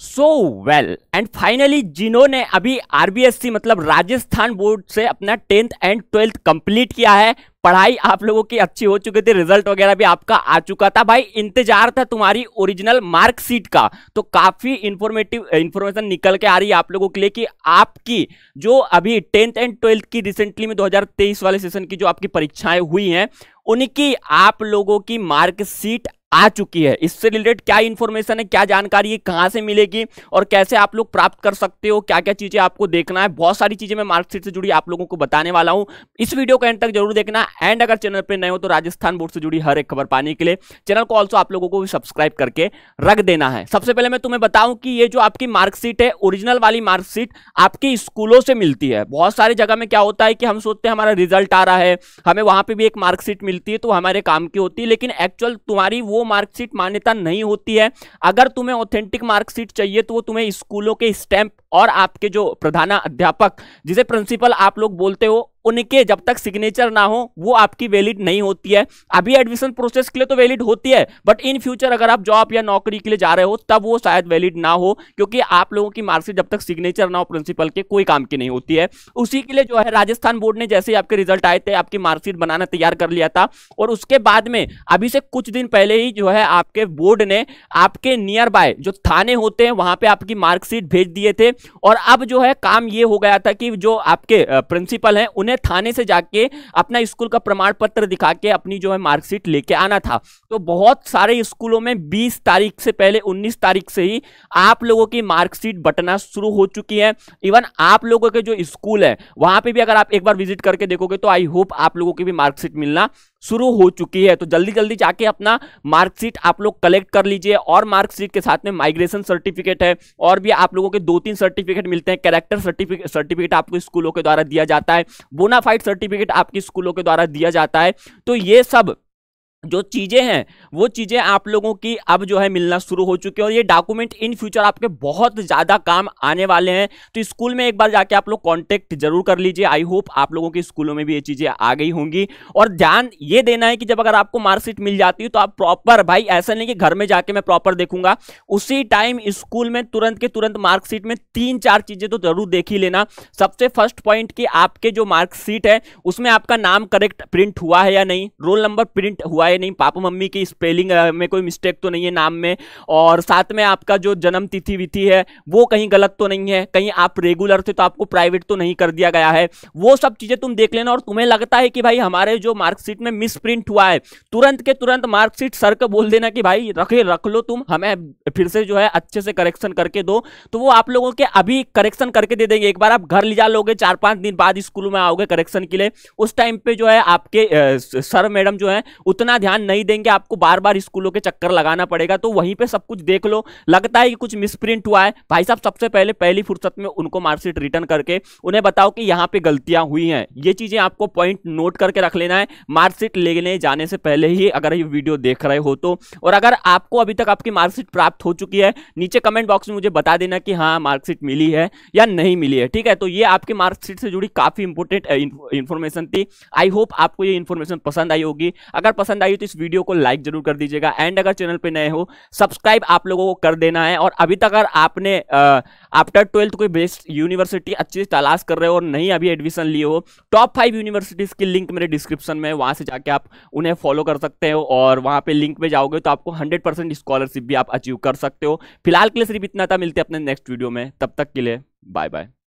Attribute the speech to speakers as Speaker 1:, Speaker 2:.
Speaker 1: so well and finally जिन्होंने अभी are मतलब राजस्थान बोर्ड से अपना टेंथ एंड ट्वेल्थ कंप्लीट किया है पढ़ाई आप लोगों की अच्छी हो चुकी थी रिजल्ट वगैरह भी आपका आ चुका था भाई इंतजार था तुम्हारी ओरिजिनल मार्कशीट का तो काफी इंफॉर्मेटिव इंफॉर्मेशन निकल के आ रही है आप लोगों के लिए कि आपकी जो अभी टेंथ एंड ट्वेल्थ की रिसेंटली में 2023 वाले सेशन की जो आपकी परीक्षाएं हुई हैं उनकी आप लोगों की मार्कशीट आ चुकी है इससे रिलेटेड क्या इन्फॉर्मेशन है क्या जानकारी है कहाँ से मिलेगी और कैसे आप लोग प्राप्त कर सकते हो क्या क्या चीज़ें आपको देखना है बहुत सारी चीज़ें मैं मार्कशीट से जुड़ी आप लोगों को बताने वाला हूँ इस वीडियो को एंड तक जरूर देखना एंड अगर चैनल पर नए हो तो राजस्थान बोर्ड से जुड़ी हर एक खबर पाने के लिए चैनल को ऑल्सो आप लोगों को भी सब्सक्राइब करके रख देना है सबसे पहले मैं तुम्हें बताऊँ कि ये जो आपकी मार्कशीट है ओरिजिनल वाली मार्कशीट आपके स्कूलों से मिलती है बहुत सारी जगह में क्या होता है कि हम सोचते हैं हमारा रिजल्ट आ रहा है हमें वहाँ पर भी एक मार्कशीट मिलती है तो हमारे काम की होती है लेकिन एक्चुअल तुम्हारी वो मार्कशीट मान्यता नहीं होती है अगर तुम्हें ऑथेंटिक मार्कशीट चाहिए तो वो तुम्हें स्कूलों के स्टैंप और आपके जो प्रधान अध्यापक जिसे प्रिंसिपल आप लोग बोलते हो उनके जब तक सिग्नेचर ना हो वो आपकी वैलिड नहीं होती है अभी एडमिशन प्रोसेस के लिए तो वैलिड होती है बट इन फ्यूचर अगर आप जॉब या नौकरी के लिए जा रहे हो तब वो शायद वैलिड ना हो क्योंकि आप लोगों की मार्कशीट जब तक सिग्नेचर ना हो प्रिंसिपल के कोई काम की नहीं होती है उसी के लिए जो है राजस्थान बोर्ड ने जैसे ही आपके रिजल्ट आए थे आपकी मार्कशीट बनाना तैयार कर लिया था और उसके बाद में अभी से कुछ दिन पहले ही जो है आपके बोर्ड ने आपके नियर बाय जो थाने होते हैं वहां पर आपकी मार्कशीट भेज दिए थे और अब जो है काम ये हो गया था कि जो आपके प्रिंसिपल हैं उन्हें उन्हें थाने से जाके अपना स्कूल का प्रमाण पत्र दिखा के अपनी जो है मार्कशीट लेके आना था तो बहुत सारे स्कूलों में बीस तारीख से पहले उन्नीस तारीख से ही आप लोगों की मार्कशीट बटना शुरू हो चुकी है इवन आप लोगों के जो स्कूल है वहां पर भी अगर आप एक बार विजिट करके देखोगे तो आई होप आप लोगों की भी मार्कशीट मिलना शुरू हो चुकी है तो जल्दी जल्दी जाके अपना मार्कशीट आप लोग कलेक्ट कर लीजिए और मार्कशीट के साथ में माइग्रेशन सर्टिफिकेट है और भी आप लोगों के दो तीन सर्टिफिकेट मिलते हैं कैरेक्टर सर्टिफिकेट सर्टिफिकेट आपको स्कूलों के द्वारा दिया जाता है बोनाफाइड सर्टिफिकेट आपके स्कूलों के द्वारा दिया जाता है तो ये सब जो चीज़ें हैं वो चीज़ें आप लोगों की अब जो है मिलना शुरू हो चुकी है और ये डॉक्यूमेंट इन फ्यूचर आपके बहुत ज़्यादा काम आने वाले हैं तो स्कूल में एक बार जाके आप लोग कांटेक्ट जरूर कर लीजिए आई होप आप लोगों के स्कूलों में भी ये चीज़ें आ गई होंगी और ध्यान ये देना है कि जब अगर आपको मार्कशीट मिल जाती है तो आप प्रॉपर भाई ऐसा नहीं कि घर में जाके मैं प्रॉपर देखूंगा उसी टाइम स्कूल में तुरंत के तुरंत मार्कशीट में तीन चार चीज़ें तो जरूर देख ही लेना सबसे फर्स्ट पॉइंट कि आपके जो मार्कशीट है उसमें आपका नाम करेक्ट प्रिंट हुआ है या नहीं रोल नंबर प्रिंट हुआ है नहीं पापा मम्मी की स्पेलिंग में कोई मिस्टेक तो नहीं है नाम में और साथ में आपका जो जन्म तिथि विथि है वो कहीं गलत तो नहीं है कहीं आप रेगुलर थे तो आपको प्राइवेट तो नहीं कर दिया गया है वो सब चीज़ें तुम देख लेना और तुम्हें लगता है कि भाई हमारे जो मार्कशीट में मिसप्रिंट हुआ है तुरंत के तुरंत मार्कशीट सर को बोल देना कि भाई रखे रख लो तुम हमें तो फिर से जो है अच्छे से करेक्शन करके दो तो वो आप लोगों के अभी करेक्शन करके दे देंगे एक बार आप घर ले जा लोगे चार पांच दिन बाद स्कूल में आओगे करेक्शन के लिए उस टाइम पे जो है आपके सर मैडम जो है उतना ध्यान नहीं देंगे आपको बार बार स्कूलों के चक्कर लगाना पड़ेगा तो वहीं पर सब कुछ देख लो लगता है कि कुछ मिसप्रिंट हुआ है भाई साहब सबसे पहले पहली फुर्सत में उनको मार्कशीट रिटर्न करके उन्हें बताओ कि यहाँ पे गलतियां हुई हैं ये चीज़ें आपको पॉइंट नोट करके रख लेना है मार्कशीट लेने जाने से पहले ही अगर ये वीडियो देख रहे हो तो और अगर आपको अभी तक आपकी मार्कशीट प्राप्त प्राप्त हो चुकी है नीचे कमेंट बॉक्स में मुझे बता देना कि हाँ मार्कशीट मिली है या नहीं मिली है ठीक है तो ये आपके मार्कशीट से जुड़ी काफ़ी इंपोर्टेंट इन्फॉर्मेशन थी आई होप आपको ये इन्फॉर्मेशन पसंद आई होगी अगर पसंद आई हो तो इस वीडियो को लाइक जरूर कर दीजिएगा एंड अगर चैनल पर नए हो सब्सक्राइब आप लोगों को कर देना है और अभी तक अगर आपने आफ्टर ट्वेल्थ कोई बेस्ट यूनिवर्सिटी अच्छी तलाश कर रहे हो और नहीं अभी एडमिशन लिए हो टॉप फाइव यूनिवर्सिटीज़ की लिंक मेरे डिस्क्रिप्शन में वहाँ से जाके आप उन्हें फॉलो कर सकते हो और वहाँ पे लिंक में जाओगे तो आपको 100 परसेंट स्कॉलरशिप भी आप अचीव कर कर सकते हो फिलहाल के लिए सिर्फ इतना था मिलते हैं अपने नेक्स्ट वीडियो में तब तक के लिए बाय बाय